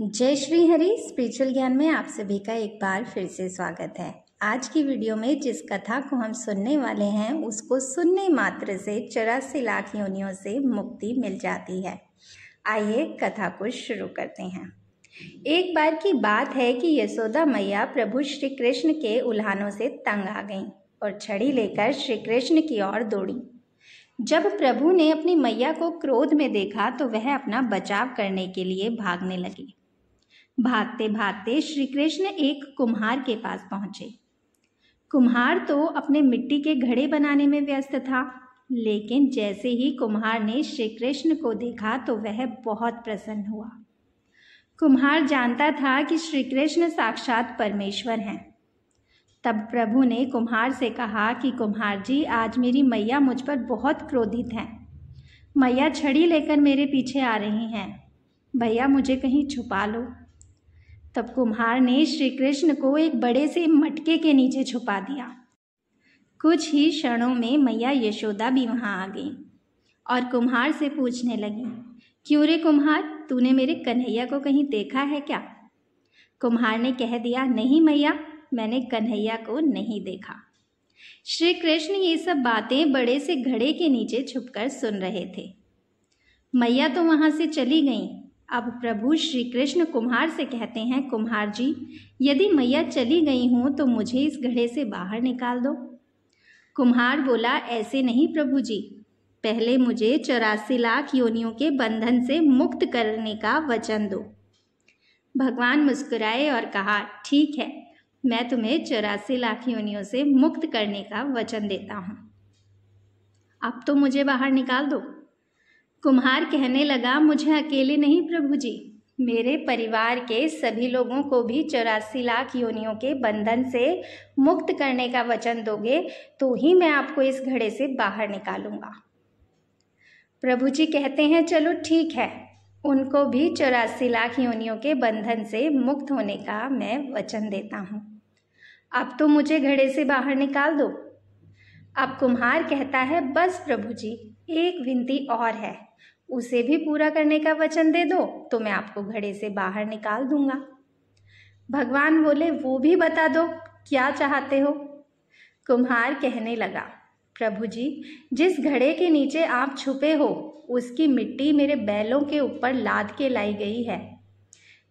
जय श्री हरि स्पिरिचुअल ज्ञान में आप सभी का एक बार फिर से स्वागत है आज की वीडियो में जिस कथा को हम सुनने वाले हैं उसको सुनने मात्र से चौरासी लाख योनियों से मुक्ति मिल जाती है आइए कथा को शुरू करते हैं एक बार की बात है कि यशोदा मैया प्रभु श्री कृष्ण के उल्हानों से तंग आ गईं और छड़ी लेकर श्री कृष्ण की ओर दौड़ी जब प्रभु ने अपनी मैया को क्रोध में देखा तो वह अपना बचाव करने के लिए भागने लगी भागते भागते श्री कृष्ण एक कुम्हार के पास पहुंचे कुम्हार तो अपने मिट्टी के घड़े बनाने में व्यस्त था लेकिन जैसे ही कुम्हार ने श्री कृष्ण को देखा तो वह बहुत प्रसन्न हुआ कुम्हार जानता था कि श्री कृष्ण साक्षात परमेश्वर हैं तब प्रभु ने कुम्हार से कहा कि कुम्हार जी आज मेरी मैया मुझ पर बहुत क्रोधित हैं मैया छड़ी लेकर मेरे पीछे आ रही हैं भैया मुझे कहीं छुपा लो तब कुम्हार ने श्री कृष्ण को एक बड़े से मटके के नीचे छुपा दिया कुछ ही क्षणों में मैया यशोदा भी वहाँ आ गई और कुम्हार से पूछने लगी क्यों रे कुम्हार तूने मेरे कन्हैया को कहीं देखा है क्या कुम्हार ने कह दिया नहीं मैया मैंने कन्हैया को नहीं देखा श्री कृष्ण ये सब बातें बड़े से घड़े के नीचे छुपकर सुन रहे थे मैया तो वहाँ से चली गईं अब प्रभु श्री कृष्ण कुम्हार से कहते हैं कुम्हार जी यदि मैया चली गई हूँ तो मुझे इस घड़े से बाहर निकाल दो कुम्हार बोला ऐसे नहीं प्रभु जी पहले मुझे चौरासी लाख योनियों के बंधन से मुक्त करने का वचन दो भगवान मुस्कुराए और कहा ठीक है मैं तुम्हें चौरासी लाख योनियों से मुक्त करने का वचन देता हूँ अब तो मुझे बाहर निकाल दो कुम्हार कहने लगा मुझे अकेले नहीं प्रभु जी मेरे परिवार के सभी लोगों को भी चौरासी लाख योनियों के बंधन से मुक्त करने का वचन दोगे तो ही मैं आपको इस घड़े से बाहर निकालूंगा प्रभु जी कहते हैं चलो ठीक है उनको भी चौरासी लाख योनियों के बंधन से मुक्त होने का मैं वचन देता हूँ अब तो मुझे घड़े से बाहर निकाल दो अब कुम्हार कहता है बस प्रभु जी एक विनती और है उसे भी पूरा करने का वचन दे दो तो मैं आपको घड़े से बाहर निकाल दूंगा भगवान बोले वो भी बता दो क्या चाहते हो कुम्हार कहने लगा प्रभु जी जिस घड़े के नीचे आप छुपे हो उसकी मिट्टी मेरे बैलों के ऊपर लाद के लाई गई है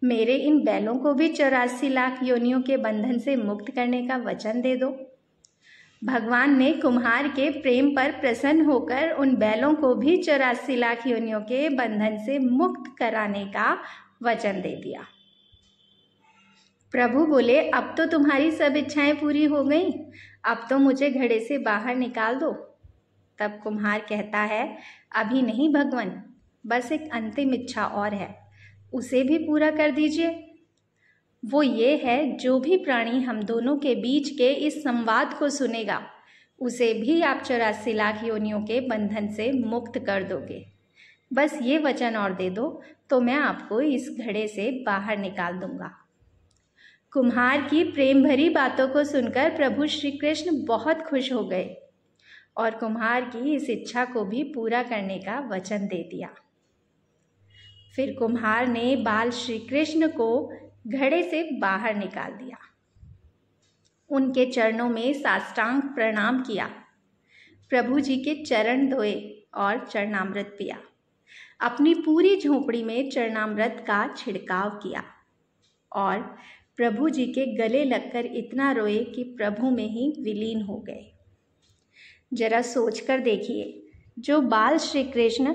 मेरे इन बैलों को भी चौरासी लाख योनियों के बंधन से मुक्त करने का वचन दे दो भगवान ने कुम्हार के प्रेम पर प्रसन्न होकर उन बैलों को भी चौरासी लाख योनियों के बंधन से मुक्त कराने का वचन दे दिया प्रभु बोले अब तो तुम्हारी सब इच्छाएं पूरी हो गई अब तो मुझे घड़े से बाहर निकाल दो तब कुम्हार कहता है अभी नहीं भगवान बस एक अंतिम इच्छा और है उसे भी पूरा कर दीजिए वो ये है जो भी प्राणी हम दोनों के बीच के इस संवाद को सुनेगा उसे भी आप चौरासी लाख योनियों के बंधन से मुक्त कर दोगे बस ये वचन और दे दो तो मैं आपको इस घड़े से बाहर निकाल दूंगा कुम्हार की प्रेम भरी बातों को सुनकर प्रभु श्री कृष्ण बहुत खुश हो गए और कुम्हार की इस इच्छा को भी पूरा करने का वचन दे दिया फिर कुम्हार ने बाल श्री कृष्ण को घड़े से बाहर निकाल दिया उनके चरणों में साष्टांग प्रणाम किया प्रभु जी के चरण धोए और चरणामृत पिया अपनी पूरी झोपड़ी में चरणामृत का छिड़काव किया और प्रभु जी के गले लगकर इतना रोए कि प्रभु में ही विलीन हो गए जरा सोच कर देखिए जो बाल श्री कृष्ण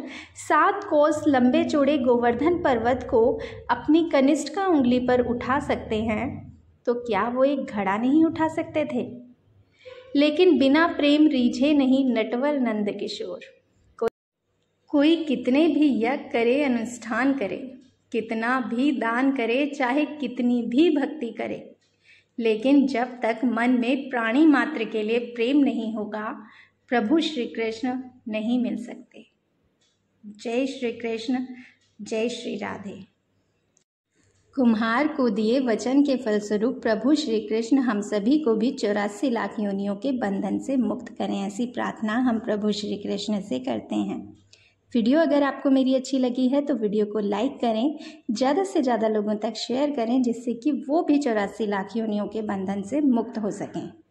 सात कोस लंबे चौड़े गोवर्धन पर्वत को अपनी कनिष्ठ का उंगली पर उठा सकते हैं तो क्या वो एक घड़ा नहीं उठा सकते थे लेकिन बिना प्रेम रीझे नहीं नटवर नंद किशोर को, कोई कितने भी यज्ञ करे अनुष्ठान करे कितना भी दान करे चाहे कितनी भी भक्ति करे लेकिन जब तक मन में प्राणी मात्र के लिए प्रेम नहीं होगा प्रभु श्री कृष्ण नहीं मिल सकते जय श्री कृष्ण जय श्री राधे कुम्हार को दिए वचन के फलस्वरूप प्रभु श्री कृष्ण हम सभी को भी चौरासी लाख योनियों के बंधन से मुक्त करें ऐसी प्रार्थना हम प्रभु श्री कृष्ण से करते हैं वीडियो अगर आपको मेरी अच्छी लगी है तो वीडियो को लाइक करें ज़्यादा से ज़्यादा लोगों तक शेयर करें जिससे कि वो भी चौरासी लाख योनियों के बंधन से मुक्त हो सकें